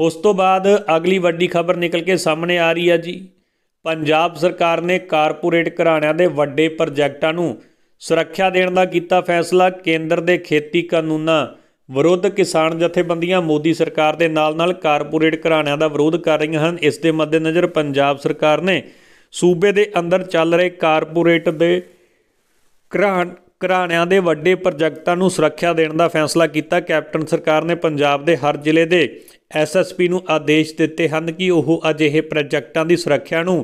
ਉਸ ਤੋਂ ਬਾਅਦ ਅਗਲੀ ਵੱਡੀ ਖਬਰ ਨਿਕਲ ਕੇ ਸਾਹਮਣੇ ਆ ਰਹੀ ਹੈ ਜੀ ਪੰਜਾਬ ਸਰਕਾਰ ਨੇ ਕਾਰਪੋਰੇਟ ਘਰਾਣਿਆਂ ਦੇ ਵੱਡੇ ਪ੍ਰੋਜੈਕਟਾਂ ਨੂੰ ਸੁਰੱਖਿਆ ਦੇਣ ਦਾ ਕੀਤਾ ਫੈਸਲਾ ਕੇਂਦਰ ਦੇ ਖੇਤੀ ਕਾਨੂੰਨਾਂ ਵਿਰੋਧ ਕਿਸਾਨ ਜਥੇਬੰਦੀਆਂ ਮੋਦੀ ਸਰਕਾਰ ਦੇ ਨਾਲ-ਨਾਲ ਕਾਰਪੋਰੇਟ ਘਰਾਣਿਆਂ ਦਾ ਵਿਰੋਧ ਕਰ ਰਹੀਆਂ ਹਨ ਇਸ ਦੇ ਮੱਦੇਨਜ਼ਰ ਪੰਜਾਬ ਸਰਕਾਰ ਨੇ ਸੂਬੇ ਦੇ ਅੰਦਰ ਚੱਲ ਰਹੇ ਕਾਰਪੋਰੇਟ ਦੇ ਘਰਾਣਿਆਂ ਦੇ ਵੱਡੇ ਪ੍ਰੋਜੈਕਟਾਂ ਨੂੰ ਸੁਰੱਖਿਆ ਦੇਣ ਦਾ ਫੈਸਲਾ ਕੀਤਾ ਕੈਪਟਨ ਸਰਕਾਰ ਨੇ ਪੰਜਾਬ ਦੇ ਹਰ ਜ਼ਿਲ੍ਹੇ ਦੇ ਐਸਐਸਪੀ ਨੂੰ ਆਦੇਸ਼ ਦਿੱਤੇ ਹਨ ਕਿ ਉਹ ਅਜਿਹੇ ਪ੍ਰੋਜੈਕਟਾਂ ਦੀ ਸੁਰੱਖਿਆ ਨੂੰ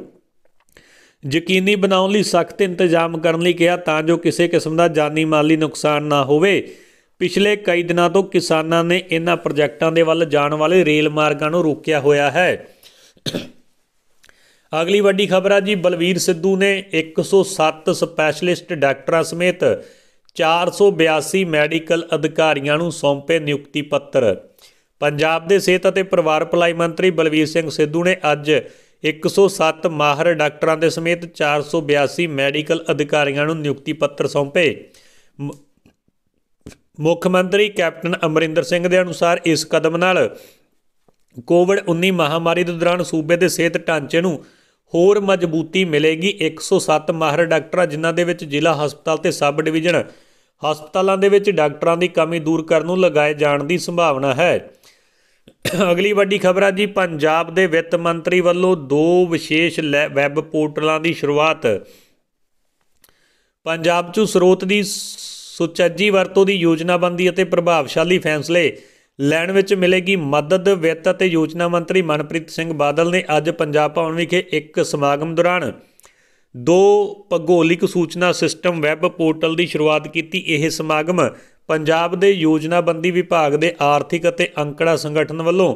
ਯਕੀਨੀ ਬਣਾਉਣ ਲਈ ਸਖਤ ਇੰਤਜ਼ਾਮ ਕਰਨ ਲਈ ਕਿਹਾ ਤਾਂ ਜੋ ਕਿਸੇ ਕਿਸਮ ਦਾ ਜਾਨੀ ਮਾਲੀ ਨੁਕਸਾਨ ਨਾ ਹੋਵੇ ਪਿਛਲੇ ਕਈ ਦਿਨਾਂ ਤੋਂ ਕਿਸਾਨਾਂ ਨੇ ਇਹਨਾਂ ਪ੍ਰੋਜੈਕਟਾਂ ਦੇ ਵੱਲ ਜਾਣ ਵਾਲੇ ਰੇਲ ਮਾਰਗਾਂ ਨੂੰ ਰੋਕਿਆ ਹੋਇਆ ਹੈ ਅਗਲੀ ਵੱਡੀ ਖਬਰ ਆ ਜੀ ਬਲਵੀਰ ਸਿੱਧੂ ਨੇ 107 ਸਪੈਸ਼ਲਿਸਟ ਡਾਕਟਰਾਂ ਸਮੇਤ 482 ਮੈਡੀਕਲ ਅਧਿਕਾਰੀਆਂ ਨੂੰ ਸੌਂਪੇ ਨਿਯੁਕਤੀ ਪੱਤਰ ਪੰਜਾਬ ਦੇ ਸਿਹਤ ਅਤੇ ਪਰਿਵਾਰ ਭਲਾਈ ਮੰਤਰੀ ਬਲਵੀਰ ਸਿੰਘ ਸਿੱਧੂ ਨੇ ਅੱਜ 107 ਮਾਹਰ ਡਾਕਟਰਾਂ ਦੇ ਸਮੇਤ 482 ਮੈਡੀਕਲ ਅਧਿਕਾਰੀਆਂ ਨੂੰ ਨਿਯੁਕਤੀ ਪੱਤਰ ਸੌਂਪੇ ਮੁੱਖ ਮੰਤਰੀ ਕੈਪਟਨ ਅਮਰਿੰਦਰ ਸਿੰਘ ਦੇ ਅਨੁਸਾਰ ਇਸ ਕਦਮ ਨਾਲ ਕੋਵਿਡ-19 ਮਹਾਮਾਰੀ ਦੇ ਦੌਰਾਨ ਸੂਬੇ ਦੇ ਸਿਹਤ ਢਾਂਚੇ ਨੂੰ ਹੋਰ ਮਜ਼ਬੂਤੀ ਮਿਲੇਗੀ 107 ਮਾਹਰ ਡਾਕਟਰਾਂ ਜਿਨ੍ਹਾਂ ਦੇ ਵਿੱਚ ਜ਼ਿਲ੍ਹਾ ਹਸਪਤਾਲ ਤੇ ਸਬ ਡਿਵੀਜ਼ਨ ਹਸਪਤਾਲਾਂ ਦੇ ਵਿੱਚ ਡਾਕਟਰਾਂ ਦੀ ਕਮੀ ਦੂਰ ਕਰਨ ਨੂੰ ਲਗਾਏ ਜਾਣ ਦੀ ਸੰਭਾਵਨਾ ਹੈ ਅਗਲੀ ਵੱਡੀ ਖਬਰ ਆ ਜੀ ਪੰਜਾਬ ਦੇ ਵਿੱਤ ਮੰਤਰੀ ਵੱਲੋਂ ਦੋ ਵਿਸ਼ੇਸ਼ ਵੈੱਬ ਪੋਰਟਲਾਂ ਦੀ ਸ਼ੁਰੂਆਤ ਪੰਜਾਬ 'ਚ ਸਰੋਤ ਦੀ ਸੁਚੱਜੀ ਵਰਤੋਂ ਦੀ ਯੋਜਨਾਬੰਦੀ ਅਤੇ ਪ੍ਰਭਾਵਸ਼ਾਲੀ ਫੈਸਲੇ ਲੈਣ ਵਿੱਚ ਮਿਲੇਗੀ ਮਦਦ ਵਿੱਤ ਅਤੇ ਯੋਜਨਾ ਮੰਤਰੀ ਮਨਪ੍ਰੀਤ ਸਿੰਘ ਬਾਦਲ ਨੇ ਅੱਜ ਪੰਜਾਬ ਭਵਨ ਵਿਖੇ ਇੱਕ ਸਮਾਗਮ ਦੌਰਾਨ ਦੋ ਭੂਗੋਲਿਕ ਸੂਚਨਾ ਸਿਸਟਮ ਵੈਬ ਪੋਰਟਲ ਦੀ ਸ਼ੁਰੂਆਤ ਕੀਤੀ ਇਹ ਸਮਾਗਮ ਪੰਜਾਬ ਦੇ ਯੋਜਨਾਬੰਦੀ ਵਿਭਾਗ ਦੇ ਆਰਥਿਕ ਅਤੇ ਅੰਕੜਾ ਸੰਗਠਨ ਵੱਲੋਂ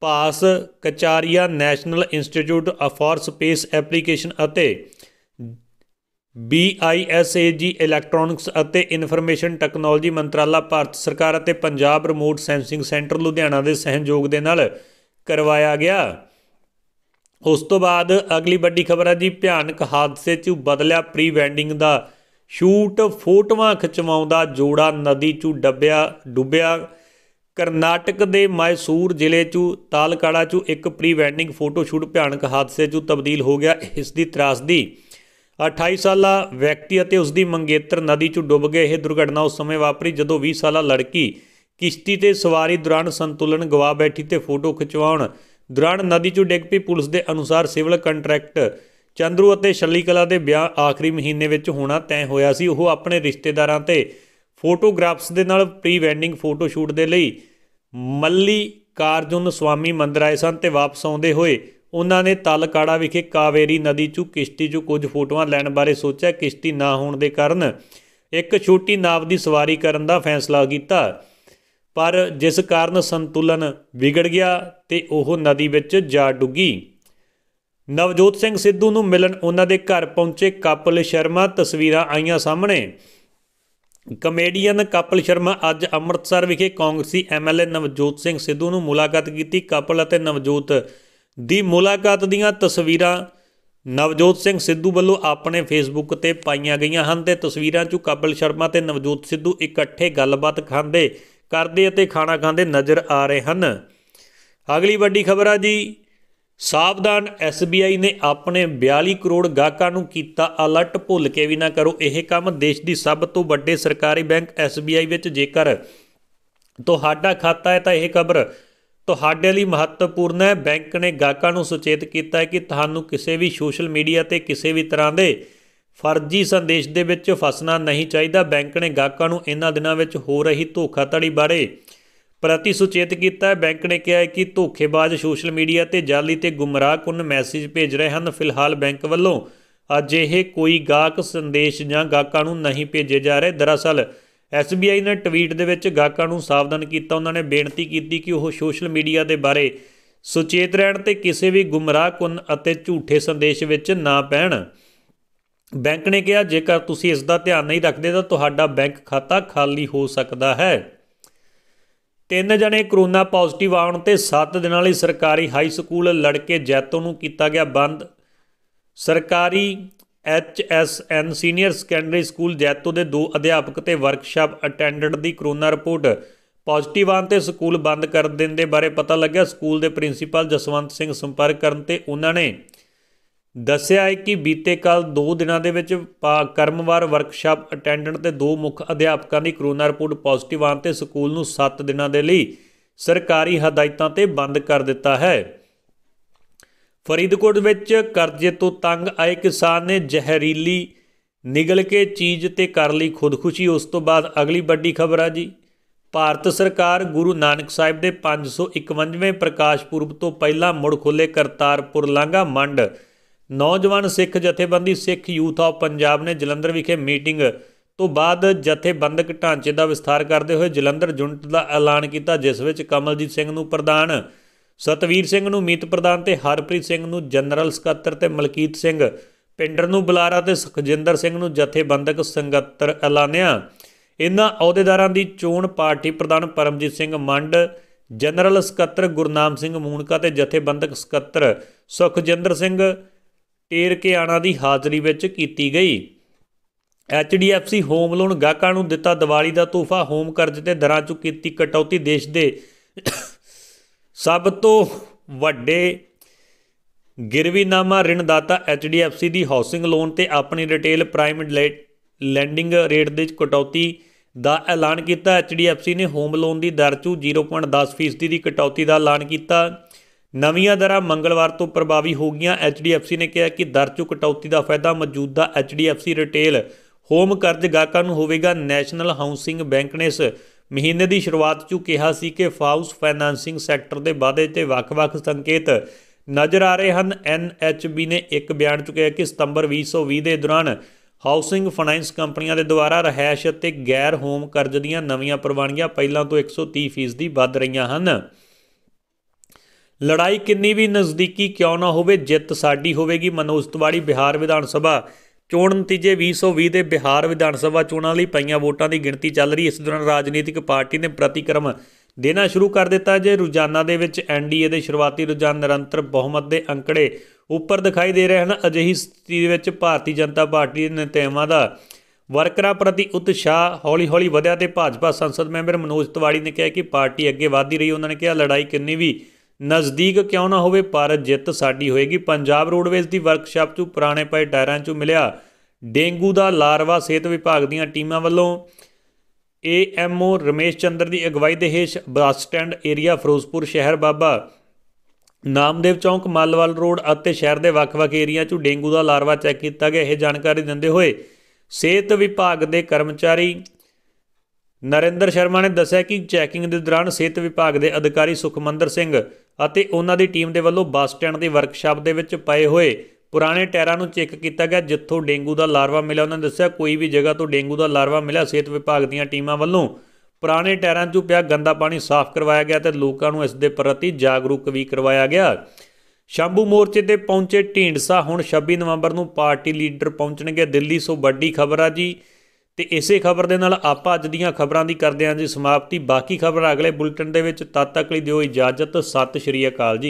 ਪਾਸ ਕਚਾਰੀਆ national institute for space application ਅਤੇ BISAG ਇਲੈਕਟ੍ਰੋਨਿਕਸ ਅਤੇ ਇਨਫੋਰਮੇਸ਼ਨ ਟੈਕਨੋਲੋਜੀ ਮੰਤਰਾਲਾ ਭਾਰਤ ਸਰਕਾਰ ਅਤੇ Punjab remote sensing centre Ludhiana ਦੇ ਸਹਿਯੋਗ ਦੇ ਨਾਲ ਕਰਵਾਇਆ ਗਿਆ ਉਸ ਤੋਂ ਬਾਅਦ ਅਗਲੀ ਵੱਡੀ ਖਬਰ ਹੈ ਜੀ ਭਿਆਨਕ ਹਾਦਸੇ 'ਚ ਬਦਲਿਆ ਪ੍ਰੀ ਵੈਂਡਿੰਗ ਦਾ ਸ਼ੂਟ ਫੋਟੋਆਂ ਖਿਚਵਾਉਂਦਾ ਜੋੜਾ ਨਦੀ 'ਚ ਡੱਬਿਆ ਡੁੱਬਿਆ ਕਰਨਾਟਕ ਦੇ ਮੈਸੂਰ ਜ਼ਿਲ੍ਹੇ 'ਚ ਤਾਲਕਾੜਾ 'ਚ ਇੱਕ ਪ੍ਰੀ ਵੈਂਡਿੰਗ ਫੋਟੋ ਸ਼ੂਟ ਭਿਆਨਕ ਹਾਦਸੇ 'ਚ ਤਬਦੀਲ ਹੋ ਗਿਆ ਇਸ ਦੀ ਤਰਾਸਦੀ 28 ਸਾਲਾ ਵਿਅਕਤੀ ਅਤੇ ਉਸ ਦੀ ਮੰਗੇਤਰ ਨਦੀ 'ਚ ਡੁੱਬ ਗਏ ਇਹ ਦੁਰਘਟਨਾ ਉਸ ਸਮੇਂ ਵਾਪਰੀ ਜਦੋਂ 20 ਸਾਲਾ ਲੜਕੀ ਕਿਸ਼ਤੀ ਤੇ ਸਵਾਰੀ ਦੌਰਾਨ ਸੰਤੁਲਨ ਗਵਾ ਬੈਠੀ ਤੇ ਫੋਟੋ ਖਿਚਵਾਉਣ ਦੌਰਾਨ ਨਦੀ 'ਚ ਡਿੱਗ ਪਈ ਪੁਲਿਸ ਦੇ ਅਨੁਸਾਰ ਸਿਵਲ ਕੰਟਰੈਕਟ ਚੰਦਰੂ ਅਤੇ ਛੱਲੀ ਕਲਾ ਦੇ ਵਿਆਹ ਆਖਰੀ ਮਹੀਨੇ ਵਿੱਚ ਹੋਣਾ ਤੈਅ ਹੋਇਆ ਸੀ ਉਹ ਆਪਣੇ ਰਿਸ਼ਤੇਦਾਰਾਂ ਤੇ ਫੋਟੋਗ੍ਰਾਫਸ ਦੇ ਨਾਲ ਪ੍ਰੀ ਵੈਡਿੰਗ ਫੋਟੋ ਸ਼ੂਟ ਦੇ ਲਈ ਮੱਲੀ ਕਾਰਜੁਨ ਸਵਾਮੀ ਮੰਦਰ ਆਏ ਸਨ ਤੇ ਵਾਪਸ ਆਉਂਦੇ ਹੋਏ ਉਹਨਾਂ ਨੇ ਤਲਕਾੜਾ ਵਿਖੇ ਕਾਵੇਰੀ ਨਦੀ 'ਚੋਂ ਕਿਸ਼ਤੀ 'ਚੋਂ ਕੁਝ ਫੋਟੋਆਂ ਲੈਣ ਬਾਰੇ ਸੋਚਿਆ ਕਿਸ਼ਤੀ ਨਾ ਹੋਣ ਦੇ ਕਾਰਨ ਇੱਕ ਛੋਟੀ ਨਾਵ ਦੀ ਸਵਾਰੀ ਕਰਨ ਦਾ ਫੈਸਲਾ ਕੀਤਾ ਪਰ ਜਿਸ ਕਾਰਨ ਸੰਤੁਲਨ ਵਿਗੜ ਗਿਆ ਤੇ ਉਹ ਨਦੀ ਵਿੱਚ ਜਾ ਡੁੱਗੀ ਨਵਜੋਤ ਸਿੰਘ ਸਿੱਧੂ ਨੂੰ ਮਿਲਣ ਉਹਨਾਂ ਦੇ ਘਰ ਪਹੁੰਚੇ ਕਪਲ ਸ਼ਰਮਾ ਤਸਵੀਰਾਂ ਆਈਆਂ ਸਾਹਮਣੇ ਕਮੇਡੀਅਨ ਕਪਲ ਸ਼ਰਮਾ ਅੱਜ ਅੰਮ੍ਰਿਤਸਰ ਵਿਖੇ ਕਾਂਗਰਸੀ ਐਮਐਲਏ ਨਵਜੋਤ ਸਿੰਘ ਸਿੱਧੂ ਨੂੰ ਮੁਲਾਕਾਤ ਕੀਤੀ ਕਪਲ ਅਤੇ ਨਵਜੋਤ ਦੀ ਮੁਲਾਕਾਤ ਦੀਆਂ ਤਸਵੀਰਾਂ ਨਵਜੋਤ ਸਿੰਘ ਸਿੱਧੂ ਵੱਲੋਂ ਆਪਣੇ ਫੇਸਬੁੱਕ ਤੇ ਪਾਈਆਂ ਗਈਆਂ ਹਨ ਤੇ ਤਸਵੀਰਾਂ 'ਚ ਕਪਿਲ ਸ਼ਰਮਾ ਤੇ ਨਵਜੋਤ ਸਿੱਧੂ ਇਕੱਠੇ ਗੱਲਬਾਤ ਖਾਂਦੇ ਕਰਦੇ ਅਤੇ ਖਾਣਾ ਖਾਂਦੇ ਨਜ਼ਰ ਆ ਰਹੇ ਹਨ ਅਗਲੀ ਵੱਡੀ ਖਬਰ ਆ ਜੀ ਸਾਵਧਾਨ ਐਸਬੀਆਈ ਨੇ ਆਪਣੇ 42 ਕਰੋੜ ਗਾਹਕਾਂ ਨੂੰ ਕੀਤਾ ਅਲਰਟ ਭੁੱਲ ਕੇ ਵੀ ਨਾ ਕਰੋ ਇਹ ਕੰਮ ਦੇਸ਼ ਦੀ ਸਭ ਤੋਂ ਵੱਡੇ ਸਰਕਾਰੀ ਬੈਂਕ ਐਸਬੀਆਈ ਵਿੱਚ ਜੇਕਰ ਤੁਹਾਡਾ ਖਾਤਾ ਹੈ ਤਾਂ ਇਹ ਖਬਰ ਤੁਹਾਡੇ ਲਈ ਮਹੱਤਵਪੂਰਨ ਹੈ ਬੈਂਕ ਨੇ ਗਾਹਕਾਂ ਨੂੰ ਸੁਚੇਤ ਕੀਤਾ ਹੈ ਕਿ ਤੁਹਾਨੂੰ ਕਿਸੇ ਵੀ ਸੋਸ਼ਲ ਮੀਡੀਆ ਤੇ ਕਿਸੇ ਵੀ ਤਰ੍ਹਾਂ ਦੇ ਫਰਜ਼ੀ ਸੰਦੇਸ਼ ਦੇ ਵਿੱਚ ਫਸਣਾ ਨਹੀਂ ਚਾਹੀਦਾ ਬੈਂਕ ਨੇ ਗਾਹਕਾਂ ਨੂੰ ਇਹਨਾਂ ਦਿਨਾਂ ਵਿੱਚ ਹੋ ਰਹੀ ਧੋਖਾਧੜੀ ਬਾਰੇ ਪ੍ਰਤੀ ਸੁਚੇਤ ਕੀਤਾ ਹੈ ਬੈਂਕ ਨੇ ਕਿਹਾ ਹੈ ਕਿ ਧੋਖੇਬਾਜ਼ ਸੋਸ਼ਲ ਮੀਡੀਆ ਤੇ ਜਾਲੀ ਤੇ ਗੁੰਮਰਾਹਕੁੰਨ ਮੈਸੇਜ ਭੇਜ ਰਹੇ ਹਨ ਫਿਲਹਾਲ ਬੈਂਕ ਵੱਲੋਂ ਅਜਿਹੇ ਕੋਈ ਗਾਹਕ ਸੰਦੇਸ਼ ਜਾਂ ਗਾਹਕਾਂ ਨੂੰ ਨਹੀਂ ਭੇਜੇ ਜਾ ਰਹੇ ਦਰਅਸਲ ਐਸਬੀਆਈ ਨੇ ਟਵੀਟ ਦੇ ਵਿੱਚ ਗਾਹਕਾਂ ਨੂੰ ਸਾਵਧਾਨ ਕੀਤਾ ਉਹਨਾਂ ਨੇ ਬੇਨਤੀ ਕੀਤੀ ਕਿ ਉਹ ਸੋਸ਼ਲ ਮੀਡੀਆ ਦੇ ਬਾਰੇ ਸੁਚੇਤ ਰਹਿਣ ਤੇ ਕਿਸੇ ਵੀ ਗੁੰਮਰਾਹਕੁੰਨ ਅਤੇ ਝੂਠੇ ਸੰਦੇਸ਼ ਵਿੱਚ ਨਾ ਪੈਣ ਬੈਂਕ ਨੇ ਕਿਹਾ ਜੇਕਰ ਤੁਸੀਂ ਇਸ ਦਾ ਧਿਆਨ ਨਹੀਂ ਰੱਖਦੇ ਤਾਂ ਤੁਹਾਡਾ ਬੈਂਕ ਖਾਤਾ ਖਾਲੀ ਹੋ ਸਕਦਾ ਹੈ ਤਿੰਨ ਜਣੇ ਕਰੋਨਾ ਪੋਜ਼ਿਟਿਵ ਆਉਣ ਤੇ 7 ਦਿਨਾਂ ਲਈ ਸਰਕਾਰੀ ਹਾਈ ਸਕੂਲ ਲੜਕੇ ਜੈਤੋਂ ਨੂੰ ਕੀਤਾ ਗਿਆ ਬੰਦ ਸਰਕਾਰੀ S N senior secondary school Jaito ਦੇ ਦੋ ਅਧਿਆਪਕ ਤੇ ਵਰਕਸ਼ਾਪ ਅਟੈਂਡੈਂਟ ਦੀ ਕਰੋਨਾ ਰਿਪੋਰਟ ਪੋਜ਼ਿਟਿਵ ਆਨ ਤੇ ਸਕੂਲ ਬੰਦ ਕਰ ਦੇਣ ਦੇ ਬਾਰੇ ਪਤਾ ਲੱਗਿਆ ਸਕੂਲ ਦੇ ਪ੍ਰਿੰਸੀਪਲ ਜਸਵੰਤ ਸਿੰਘ ਸੰਪਰਕ ਕਰਨ ਤੇ ਉਹਨਾਂ ਨੇ ਦੱਸਿਆ ਹੈ ਕਿ ਬੀਤੇ ਕੱਲ 2 ਦਿਨਾਂ ਦੇ ਵਿੱਚ ਕਰਮਵਾਰ ਵਰਕਸ਼ਾਪ ਅਟੈਂਡੈਂਟ ਤੇ ਦੋ ਮੁੱਖ ਅਧਿਆਪਕਾਂ ਦੀ ਕਰੋਨਾ ਰਿਪੋਰਟ ਪੋਜ਼ਿਟਿਵ ਆਨ ਤੇ ਸਕੂਲ ਨੂੰ 7 ਦਿਨਾਂ ਦੇ ਲਈ ਸਰਕਾਰੀ ਹਦਾਇਤਾਂ ਤੇ ਬੰਦ ਕਰ ਦਿੱਤਾ ਹੈ ਫਰੀਦਕੋਟ ਵਿੱਚ ਕਰਜ਼ੇ ਤੋਂ ਤੰਗ ਆਏ ਕਿਸਾਨ ਨੇ ਜ਼ਹਿਰੀਲੀ ਨਿਗਲ ਕੇ ਚੀਜ਼ ਤੇ ਕਰ ਲਈ ਖੁਦਕੁਸ਼ੀ ਉਸ ਤੋਂ ਬਾਅਦ ਅਗਲੀ ਵੱਡੀ ਖਬਰ ਆ ਜੀ ਭਾਰਤ ਸਰਕਾਰ ਗੁਰੂ ਨਾਨਕ ਸਾਹਿਬ ਦੇ 551ਵੇਂ ਪ੍ਰਕਾਸ਼ ਪੁਰਬ ਤੋਂ ਪਹਿਲਾਂ ਮੁੜ ਖੋਲੇ ਕਰਤਾਰਪੁਰ ਲਾਂਗਾ ਮੰਡ ਨੌਜਵਾਨ ਸਿੱਖ ਜਥੇਬੰਦੀ ਸਿੱਖ ਯੂਥ ਆਫ ਪੰਜਾਬ ਨੇ ਜਲੰਧਰ ਵਿਖੇ ਮੀਟਿੰਗ ਤੋਂ ਬਾਅਦ ਜਥੇਬੰਦਕ ਢਾਂਚੇ ਦਾ ਵਿਸਥਾਰ ਕਰਦੇ ਹੋਏ ਜਲੰਧਰ ਜੁਨਟ ਦਾ ਐਲਾਨ ਕੀਤਾ ਜਿਸ ਵਿੱਚ ਕਮਲਜੀਤ ਸਿੰਘ ਨੂੰ ਪ੍ਰਧਾਨ ਸਤਵੀਰ ਸਿੰਘ ਨੂੰ ਮੀਤ ਪ੍ਰਧਾਨ ਤੇ ਹਰਪ੍ਰੀਤ ਸਿੰਘ ਨੂੰ ਜਨਰਲ ਸਕੱਤਰ ਤੇ ਮਲਕੀਤ ਸਿੰਘ ਪਿੰਡਰ ਨੂੰ ਬੁਲਾਰਾ ਤੇ ਸੁਖਜਿੰਦਰ ਸਿੰਘ ਨੂੰ ਜਥੇਬੰਦਕ ਸੰਗਤਰ ਐਲਾਨਿਆ ਇਹਨਾਂ ਅਹੁਦੇਦਾਰਾਂ ਦੀ ਚੋਣ ਪਾਰਟੀ ਪ੍ਰਧਾਨ ਪਰਮਜੀਤ ਸਿੰਘ ਮੰਡ ਜਨਰਲ ਸਕੱਤਰ ਗੁਰਨਾਮ ਸਿੰਘ ਮੂਨਕਾ ਤੇ ਜਥੇਬੰਦਕ ਸਕੱਤਰ ਸੁਖਜਿੰਦਰ ਸਿੰਘ ਟੇਰਕੇਆਣਾ ਦੀ ਹਾਜ਼ਰੀ ਵਿੱਚ ਕੀਤੀ ਗਈ HDFC ਹੋਮ ਲੋਨ ਗਾਹਕਾਂ ਨੂੰ ਦਿੱਤਾ ਦੀਵਾਲੀ ਦਾ ਤੋਹਫਾ ਹੋਮ ਕਰਜ਼ੇ ਤੇ ਦਰਾਂ ਚੁ ਕੀਤੀ ਕਟੌਤੀ ਦੇਸ਼ ਦੇ ਸਭ ਤੋਂ ਵੱਡੇ ਗਿਰਵੀਨਾਮਾ ਰਿਣਦਾਤਾ HDFC ਦੀ ਹਾਊਸਿੰਗ ਲੋਨ ਤੇ ਆਪਣੀ ਰਿਟੇਲ ਪ੍ਰਾਈਮ ਲੈਂਡਿੰਗ ਰੇਟ ਦੇ ਵਿੱਚ ਕਟੌਤੀ ਦਾ ਐਲਾਨ ਕੀਤਾ HDFC ਨੇ ਹੋਮ ਲੋਨ ਦੀ ਦਰ ਚੋਂ 0.10% ਦੀ ਕਟੌਤੀ ਦਾ ਐਲਾਨ ਕੀਤਾ ਨਵੀਆਂ ਦਰਾਂ ਮੰਗਲਵਾਰ ਤੋਂ ਪ੍ਰਭਾਵੀ ਹੋ ਗਈਆਂ HDFC ਨੇ ਕਿਹਾ ਕਿ ਦਰ ਚੋਂ ਕਟੌਤੀ ਦਾ ਫਾਇਦਾ ਮੌਜੂਦਾ HDFC ਰਿਟੇਲ ਹੋਮ ਕਰਜ਼ ਗਾਹਕਾਂ ਨੂੰ ਹੋਵੇਗਾ ਨੈਸ਼ਨਲ ਹਾਊਸਿੰਗ ਬੈਂਕ ਨੇ ਇਸ ਮਹੀਨੇ ਦੀ ਸ਼ੁਰੂਆਤ 'ਚ ਕਿਹਾ ਸੀ ਕਿ ਫਾਊਸ ਫਾਈਨਾਂਸਿੰਗ ਸੈਕਟਰ ਦੇ ਵਾਅਦੇ ਤੇ ਵੱਖ-ਵੱਖ ਸੰਕੇਤ ਨਜ਼ਰ ਆ ਰਹੇ ਹਨ ਐਨਐਚਬੀ ਨੇ ਇੱਕ ਬਿਆਨ 'ਚ ਕਿਹਾ ਕਿ ਸਤੰਬਰ 2020 ਦੇ ਦੌਰਾਨ ਹਾਊਸਿੰਗ ਫਾਈਨਾਂਸ ਕੰਪਨੀਆਂ ਦੇ ਦੁਆਰਾ ਰਹਿائش ਅਤੇ ਗੈਰ ਹੋਮ ਕਰਜ਼ ਦੀਆਂ ਨਵੀਆਂ ਪ੍ਰਵਾਨਗੀਆਂ ਪਹਿਲਾਂ ਤੋਂ 130% ਦੀ ਵੱਧ ਰਹੀਆਂ ਹਨ ਲੜਾਈ ਕਿੰਨੀ ਵੀ ਨਜ਼ਦੀਕੀ ਕਿਉਂ ਨਾ ਹੋਵੇ ਜਿੱਤ ਸਾਡੀ ਹੋਵੇਗੀ ਮਨੋਜ ਬਿਹਾਰ ਵਿਧਾਨ ਸਭਾ ਚੋਣ ਨਤੀਜੇ 2020 ਦੇ ਬਿਹਾਰ ਵਿਧਾਨ ਸਭਾ ਚੋਣਾਂ ਲਈ ਪਈਆਂ ਵੋਟਾਂ ਦੀ ਗਿਣਤੀ ਚੱਲ ਰਹੀ ਇਸ ਦੌਰਾਨ ਰਾਜਨੀਤਿਕ ਪਾਰਟੀ ਨੇ ਪ੍ਰਤੀਕਰਮ ਦੇਣਾ ਸ਼ੁਰੂ ਕਰ ਦਿੱਤਾ ਜੇ ਰੋਜ਼ਾਨਾ ਦੇ ਵਿੱਚ ਐਨਡੀਏ ਦੇ ਸ਼ੁਰੂਆਤੀ ਰੁਝਾਨ ਨਿਰੰਤਰ ਬਹੁਮਤ ਦੇ ਅੰਕੜੇ ਉੱਪਰ ਦਿਖਾਈ ਦੇ ਰਹੇ ਹਨ ਅਜਿਹੀ ਸਥਿਤੀ ਵਿੱਚ ਭਾਰਤੀ ਜਨਤਾ ਪਾਰਟੀ ਦੇ ਨੇਤਾਵਾਂ ਦਾ ਵਰਕਰਾਂ ਪ੍ਰਤੀ ਉਤਸ਼ਾਹ ਹੌਲੀ-ਹੌਲੀ ਵਧਿਆ ਤੇ ਭਾਜਪਾ ਸੰਸਦ ਮੈਂਬਰ ਮਨੋਜ ਤਿਵਾੜੀ ਨੇ ਕਿਹਾ ਕਿ ਪਾਰਟੀ ਅੱਗੇ ਵਧਦੀ ਰਹੀ ਉਹਨਾਂ ਨੇ ਕਿਹਾ ਲੜਾਈ ਕਿੰਨੀ ਵੀ ਨਜ਼ਦੀਕ ਕਿਉਂ ਨਾ ਹੋਵੇ ਪਰ ਜਿੱਤ ਸਾਡੀ ਹੋਏਗੀ ਪੰਜਾਬ ਰੋਡਵੇਜ਼ ਦੀ ਵਰਕਸ਼ਾਪ ਤੋਂ ਪੁਰਾਣੇ ਪਏ ਟਾਇਰਾਂ 'ਚੋਂ ਮਿਲਿਆ ਡੇਂਗੂ ਦਾ ਲਾਰਵਾ ਸਿਹਤ ਵਿਭਾਗ ਦੀਆਂ ਟੀਮਾਂ ਵੱਲੋਂ ਏਐਮਓ ਰਮੇਸ਼ ਚੰਦਰ ਦੀ ਅਗਵਾਈ ਦੇ ਹੇਠ ਬੱਸ ਸਟੈਂਡ ਏਰੀਆ ਫਿਰੋਜ਼ਪੁਰ ਸ਼ਹਿਰ ਬਾਬਾ ਨਾਮਦੇਵ ਚੌਂਕ ਮੱਲਵਾਲ ਰੋਡ ਅਤੇ ਸ਼ਹਿਰ ਦੇ ਵੱਖ-ਵੱਖ ਏਰੀਆ 'ਚ ਡੇਂਗੂ ਦਾ ਲਾਰਵਾ ਚੈੱਕ ਕੀਤਾ ਗਿਆ ਇਹ ਜਾਣਕਾਰੀ ਦਿੰਦੇ ਹੋਏ ਸਿਹਤ ਵਿਭਾਗ ਦੇ ਕਰਮਚਾਰੀ ਨਰਿੰਦਰ ਸ਼ਰਮਾ ਨੇ ਦੱਸਿਆ ਕਿ ਚੈਕਿੰਗ ਦੇ ਦੌਰਾਨ ਸਿਹਤ ਵਿਭਾਗ ਦੇ ਅਧਿਕਾਰੀ ਸੁਖਮੰਦਰ ਸਿੰਘ ਅਤੇ ਉਹਨਾਂ ਦੀ ਟੀਮ ਦੇ ਵੱਲੋਂ ਬੱਸ ਸਟੈਂਡ ਦੀ ਵਰਕਸ਼ਾਪ ਦੇ ਵਿੱਚ ਪਏ ਹੋਏ ਪੁਰਾਣੇ ਟਾਇਰਾਂ ਨੂੰ ਚੈੱਕ ਕੀਤਾ ਗਿਆ ਜਿੱਥੋਂ ਡੇਂਗੂ ਦਾ ਲਾਰਵਾ ਮਿਲਿਆ ਉਹਨਾਂ ਨੇ ਦੱਸਿਆ ਕੋਈ ਵੀ ਜਗ੍ਹਾ ਤੋਂ ਡੇਂਗੂ ਦਾ ਲਾਰਵਾ ਮਿਲਿਆ ਸਿਹਤ ਵਿਭਾਗ ਦੀਆਂ ਟੀਮਾਂ ਵੱਲੋਂ ਪੁਰਾਣੇ ਟਾਇਰਾਂ 'ਚੋਂ ਪਿਆ ਗੰਦਾ ਪਾਣੀ ਸਾਫ਼ ਕਰਵਾਇਆ ਗਿਆ ਤੇ ਲੋਕਾਂ ਨੂੰ ਇਸ ਦੇ ਪ੍ਰਤੀ ਜਾਗਰੂਕ ਵੀ ਕਰਵਾਇਆ ਗਿਆ ਸ਼ੰਭੂ ਮੋਰਚੇ ਤੇ ਪਹੁੰਚੇ ਢੀਂਡਸਾ ਹੁਣ 26 ਨਵੰਬਰ ਨੂੰ ਪਾਰਟੀ ਲੀਡਰ ਪਹੁੰਚਣਗੇ ਦਿੱਲੀ ਸੋ ਵੱਡੀ ਖਬਰ ਆ ਜੀ ਤੇ ਇਸੇ ਖਬਰ ਦੇ ਨਾਲ ਆਪਾਂ ਅੱਜ ਦੀਆਂ ਖਬਰਾਂ ਦੀ ਕਰਦੇ ਹਾਂ ਜੀ ਸਮਾਪਤੀ ਬਾਕੀ ਖਬਰ ਅਗਲੇ ਬੁਲੇਟਿਨ ਦੇ ਵਿੱਚ ਤਦ ਤੱਕ ਲਈ ਦਿਓ ਇਜਾਜ਼ਤ ਸਤਿ ਸ਼੍ਰੀ ਅਕਾਲ ਜੀ